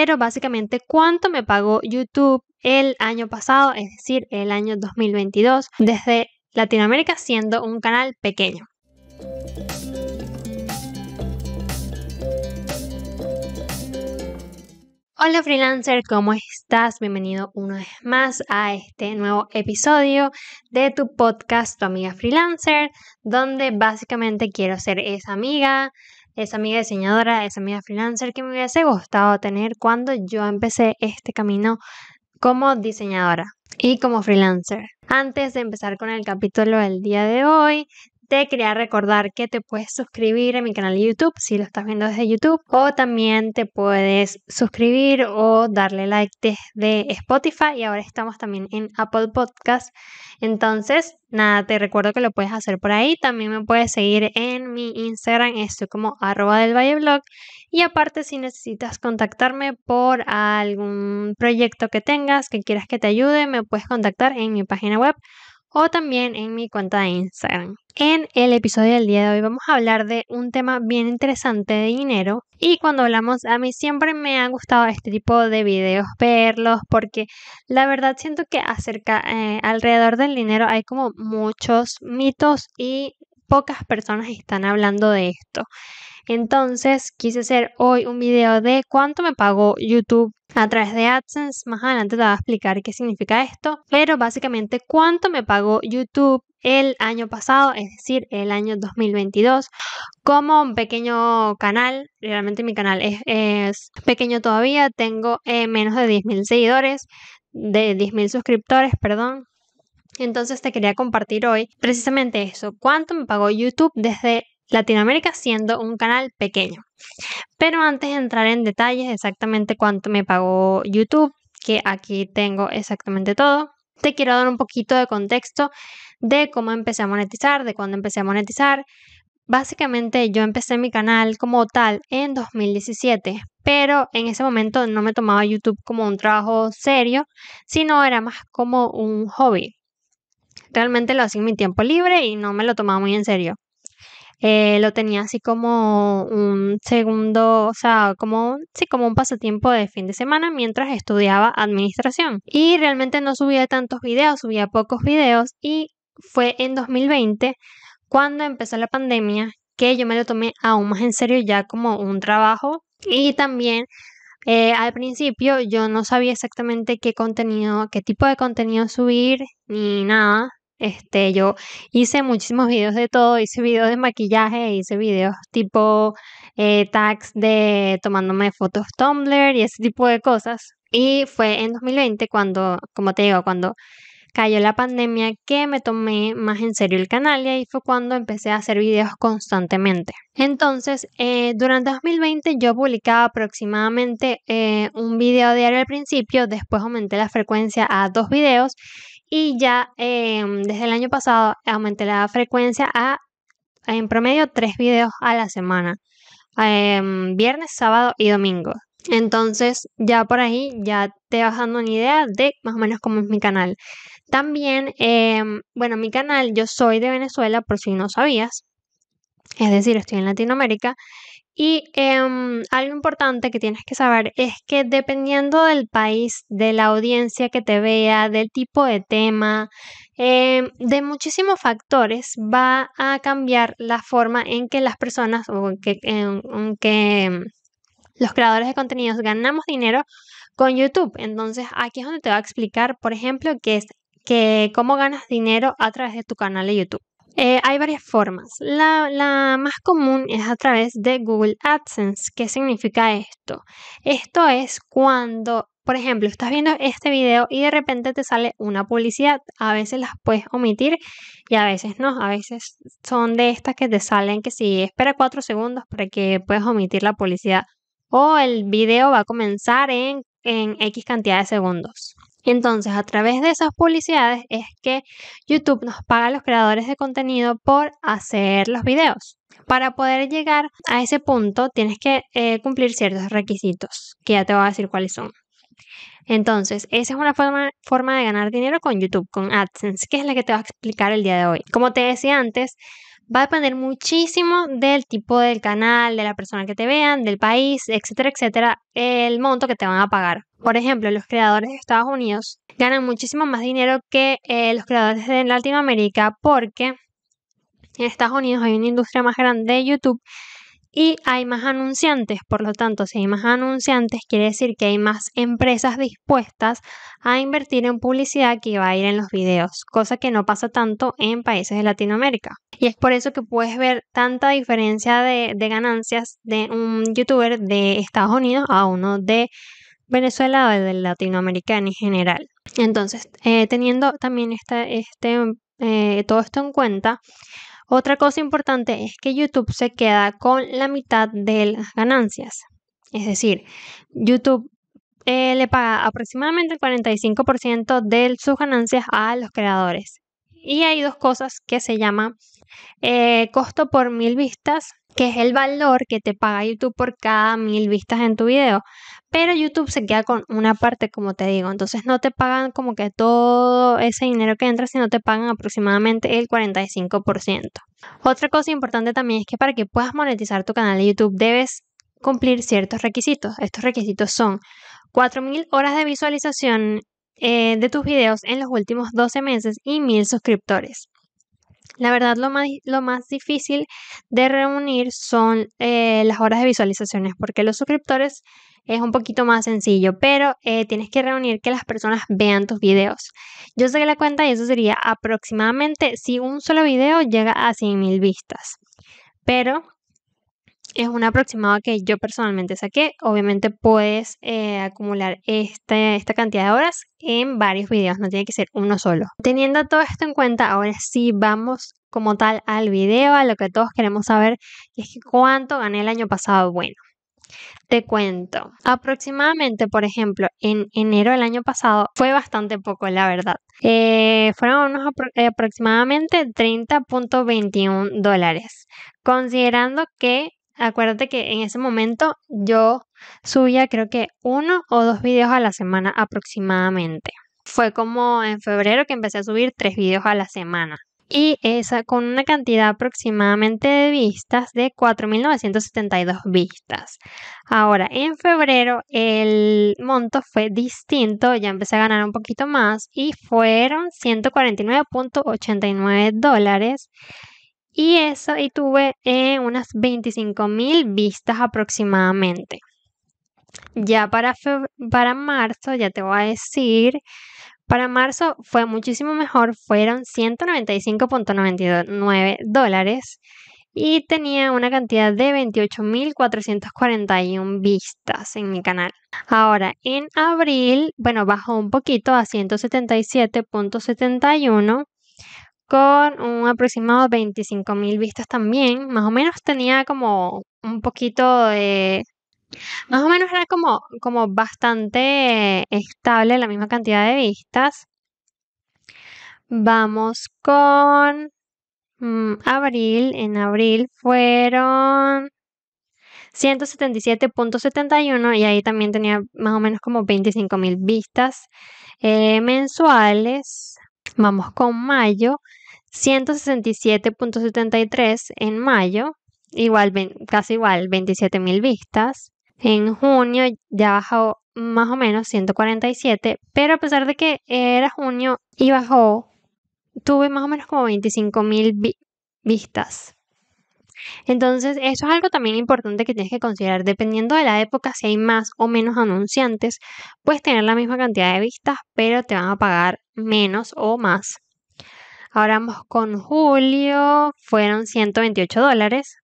pero básicamente cuánto me pagó YouTube el año pasado, es decir, el año 2022, desde Latinoamérica siendo un canal pequeño. Hola freelancer, ¿cómo estás? Bienvenido una vez más a este nuevo episodio de tu podcast Tu amiga freelancer, donde básicamente quiero ser esa amiga esa amiga diseñadora, esa amiga freelancer que me hubiese gustado tener cuando yo empecé este camino como diseñadora y como freelancer. Antes de empezar con el capítulo del día de hoy, te quería recordar que te puedes suscribir a mi canal de YouTube si lo estás viendo desde YouTube o también te puedes suscribir o darle like desde Spotify y ahora estamos también en Apple Podcast. Entonces, nada, te recuerdo que lo puedes hacer por ahí. También me puedes seguir en mi Instagram, estoy como arroba del Valle Blog. Y aparte, si necesitas contactarme por algún proyecto que tengas, que quieras que te ayude, me puedes contactar en mi página web o también en mi cuenta de Instagram. En el episodio del día de hoy vamos a hablar de un tema bien interesante de dinero y cuando hablamos a mí siempre me han gustado este tipo de videos verlos porque la verdad siento que acerca eh, alrededor del dinero hay como muchos mitos y pocas personas están hablando de esto. Entonces quise hacer hoy un video de cuánto me pagó YouTube a través de AdSense. Más adelante te voy a explicar qué significa esto. Pero básicamente cuánto me pagó YouTube el año pasado, es decir, el año 2022, como un pequeño canal. Realmente mi canal es, pequeño todavía, tengo eh, menos de 10.000 seguidores, de 10.000 suscriptores, perdón. Entonces te quería compartir hoy precisamente eso, cuánto me pagó YouTube desde Latinoamérica siendo un canal pequeño. Pero antes de entrar en detalles exactamente cuánto me pagó YouTube, que aquí tengo exactamente todo, te quiero dar un poquito de contexto de cómo empecé a monetizar, de cuándo empecé a monetizar. Básicamente yo empecé mi canal como tal en 2017, pero en ese momento no me tomaba YouTube como un trabajo serio, sino era más como un hobby. Realmente lo hacía en mi tiempo libre y no me lo tomaba muy en serio. Eh, lo tenía así como un segundo, o sea, como, como un pasatiempo de fin de semana mientras estudiaba administración. Y realmente no subía tantos videos, subía pocos videos y fue en 2020 cuando empezó la pandemia que yo me lo tomé aún más en serio ya como un trabajo y también eh, al principio yo no sabía exactamente qué contenido, qué tipo de contenido subir ni nada. Este, yo hice muchísimos videos de todo, hice videos de maquillaje, hice videos tipo eh, tags de tomándome fotos Tumblr y ese tipo de cosas. Y fue en 2020 cuando, como te digo, cuando cayó la pandemia que me tomé más en serio el canal y ahí fue cuando empecé a hacer videos constantemente. Entonces, eh, durante 2020 yo publicaba aproximadamente eh, un video diario al principio, después aumenté la frecuencia a dos videos y ya em, desde el año pasado aumenté la frecuencia a en promedio tres videos a la semana. Em, viernes, sábado y domingo. Entonces ya por ahí ya te vas dando una idea de más o menos cómo es mi canal. También, em, bueno, mi canal, yo soy de Venezuela por si no sabías. Es decir, estoy en Latinoamérica. Y em, algo importante que tienes que saber es que dependiendo del país, de la audiencia que te vea, del tipo de tema, em, de muchísimos factores va a cambiar la forma en que las personas o que, los creadores de contenidos ganamos dinero con YouTube. Entonces aquí es donde te voy a explicar, por ejemplo, qué es que cómo ganas dinero a través de tu canal de YouTube. Eh, hay varias formas. La, más común es a través de Google AdSense. ¿Qué significa esto? Esto es cuando, por ejemplo, estás viendo este video y de repente te sale una publicidad. A veces las puedes omitir y a veces no. A veces son de estas que te salen que si espera cuatro segundos para que puedas omitir la publicidad. O el video va a comenzar en, en X cantidad de segundos. Entonces, a través de esas publicidades es que YouTube nos paga a los creadores de contenido por hacer los videos. Para poder llegar a ese punto, tienes que eh, cumplir ciertos requisitos, que ya te voy a decir cuáles son. Entonces, esa es una forma, forma de ganar dinero con YouTube, con AdSense, que es la que te voy a explicar el día de hoy. Como te decía antes, Va a depender muchísimo del tipo del canal, de la persona que te vean, del país, etcétera, etcétera, el monto que te van a pagar. Por ejemplo, los creadores de Estados Unidos ganan muchísimo más dinero que eh, los creadores de Latinoamérica porque en Estados Unidos hay una industria más grande de YouTube y hay más anunciantes, por lo tanto, si hay más anunciantes, quiere decir que hay más empresas dispuestas a invertir en publicidad que va a ir en los videos, cosa que no pasa tanto en países de Latinoamérica. Y es por eso que puedes ver tanta diferencia de, ganancias de un youtuber de Estados Unidos a uno de Venezuela o de Latinoamérica en general. Entonces, eh, teniendo también este, eh, todo esto en cuenta, otra cosa importante es que YouTube se queda con la mitad de las ganancias. Es decir, YouTube eh, le paga aproximadamente el 45% de sus ganancias a los creadores. Y hay dos cosas que se llama eh, costo por mil vistas, que es el valor que te paga YouTube por cada mil vistas en tu video. Pero YouTube se queda con una parte, como te digo. Entonces no te pagan como que todo ese dinero que entra, sino te pagan aproximadamente el 45%. Otra cosa importante también es que para que puedas monetizar tu canal de YouTube debes cumplir ciertos requisitos. Estos requisitos son 4.000 horas de visualización eh, de tus videos en los últimos 12 meses y 1.000 suscriptores. La verdad, lo más, lo más, difícil de reunir son eh, las horas de visualizaciones, porque los suscriptores es un poquito más sencillo, pero eh, tienes que reunir que las personas vean tus videos. Yo saqué la cuenta y eso sería aproximadamente si un solo video llega a 100.000 vistas. Pero es un aproximado que yo personalmente saqué. Obviamente puedes eh, acumular este, esta, cantidad de horas en varios videos, no tiene que ser uno solo. Teniendo todo esto en cuenta, ahora sí vamos como tal al video, a lo que todos queremos saber, es cuánto gané el año pasado. Bueno, te cuento, aproximadamente, por ejemplo, en enero del año pasado fue bastante poco, la verdad. Eh, fueron unos eh, aproximadamente 30.21 dólares, considerando que, acuérdate que en ese momento yo subía creo que uno o dos videos a la semana aproximadamente. Fue como en febrero que empecé a subir tres videos a la semana y esa con una cantidad aproximadamente de vistas de 4.972 vistas. Ahora, en febrero el monto fue distinto, ya empecé a ganar un poquito más y fueron 149.89 dólares. Y eso, y tuve eh, unas 25.000 vistas aproximadamente. Ya para, para marzo, ya te voy a decir para marzo fue muchísimo mejor, fueron 195.99 dólares y tenía una cantidad de 28.441 vistas en mi canal. Ahora, en abril, bueno, bajó un poquito a 177.71 con un aproximado 25.000 vistas también, más o menos tenía como un poquito de más o menos era como, bastante estable la misma cantidad de vistas. Vamos con mm, abril. En abril fueron 177.71 y ahí también tenía más o menos como 25.000 vistas eh, mensuales. Vamos con mayo. 167.73 en mayo, igual, casi igual, 27.000 vistas. En junio ya bajó más o menos 147, pero a pesar de que era junio y bajó, tuve más o menos como 25 mil vistas. Entonces, eso es algo también importante que tienes que considerar. Dependiendo de la época, si hay más o menos anunciantes, puedes tener la misma cantidad de vistas, pero te van a pagar menos o más. Ahora vamos con julio, fueron 128 dólares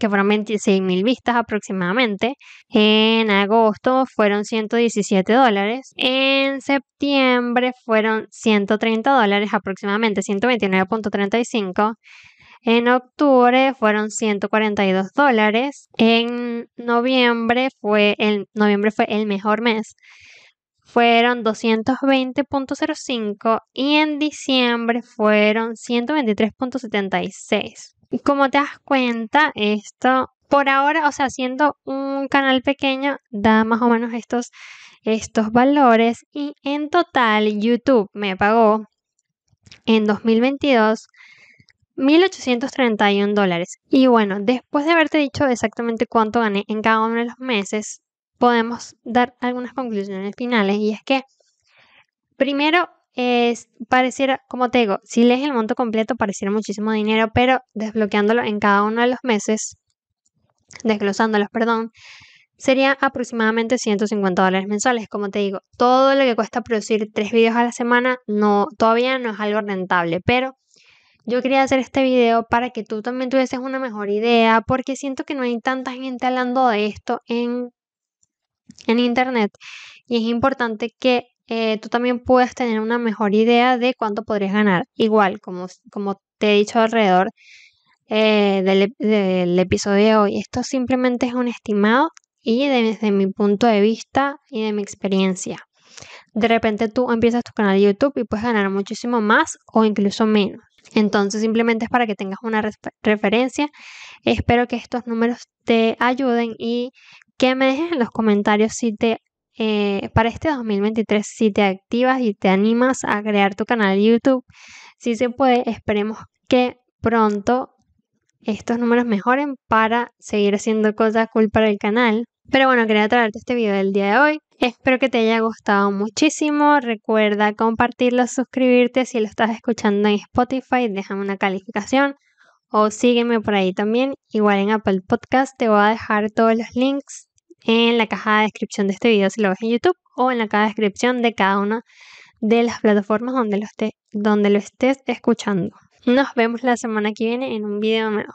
que fueron mil vistas aproximadamente. En agosto fueron 117 dólares. En septiembre fueron 130 dólares aproximadamente, 129.35. En octubre fueron 142 dólares. En noviembre fue el, noviembre fue el mejor mes fueron 220.05 y en diciembre fueron 123.76. Como te das cuenta, esto por ahora, o sea, siendo un canal pequeño, da más o menos estos, estos valores y en total YouTube me pagó en 2022 1.831 dólares. Y bueno, después de haberte dicho exactamente cuánto gané en cada uno de los meses, podemos dar algunas conclusiones finales y es que primero es pareciera, como te digo, si lees el monto completo pareciera muchísimo dinero, pero desbloqueándolo en cada uno de los meses, desglosándolos, perdón, sería aproximadamente 150 dólares mensuales. Como te digo, todo lo que cuesta producir tres videos a la semana no, todavía no es algo rentable, pero yo quería hacer este video para que tú también tuvieses una mejor idea, porque siento que no hay tanta gente hablando de esto en en Internet y es importante que eh, tú también puedas tener una mejor idea de cuánto podrías ganar. Igual, como, como te he dicho alrededor eh, del, del, episodio de hoy, esto simplemente es un estimado y desde mi punto de vista y de mi experiencia. De repente tú empiezas tu canal de YouTube y puedes ganar muchísimo más o incluso menos. Entonces simplemente es para que tengas una referencia. Espero que estos números te ayuden y que me dejes en los comentarios si te eh, para este 2023 si te activas y te animas a crear tu canal YouTube. Si se puede, esperemos que pronto estos números mejoren para seguir haciendo cosas cool para el canal. Pero bueno, quería traerte este video del día de hoy. Espero que te haya gustado muchísimo. Recuerda compartirlo, suscribirte si lo estás escuchando en Spotify, déjame una calificación o sígueme por ahí también. Igual en Apple Podcast te voy a dejar todos los links en la caja de descripción de este video si lo ves en YouTube o en la caja de descripción de cada una de las plataformas donde lo, donde lo estés escuchando. Nos vemos la semana que viene en un video nuevo.